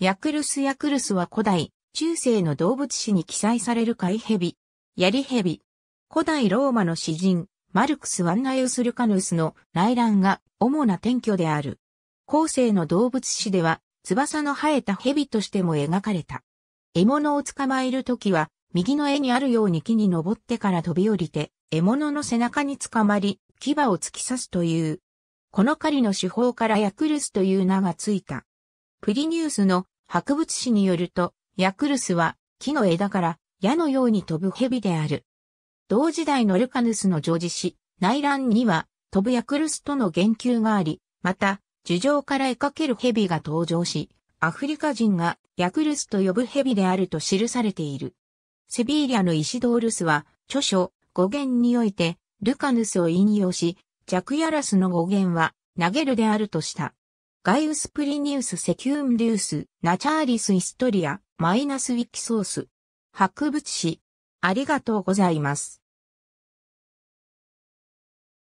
ヤクルスヤクルスは古代、中世の動物史に記載される海蛇、ヤリ蛇。古代ローマの詩人、マルクス・ワンナイウス・ルカヌスの内乱が主な転居である。後世の動物史では、翼の生えた蛇としても描かれた。獲物を捕まえるときは、右の絵にあるように木に登ってから飛び降りて、獲物の背中に捕まり、牙を突き刺すという。この狩りの手法からヤクルスという名がついた。プリニウスの博物誌によると、ヤクルスは木の枝から矢のように飛ぶ蛇である。同時代のルカヌスの常時誌、内乱には飛ぶヤクルスとの言及があり、また、樹上から絵かける蛇が登場し、アフリカ人がヤクルスと呼ぶ蛇であると記されている。セビーリアのイシドールスは、著書、語源において、ルカヌスを引用し、ジャクヤラスの語源は、投げるであるとした。ガイウス・プリニウス・セキューム・リウス・ナチャーリス・イストリア、マイナス・ウィキソース。博物誌。ありがとうございます。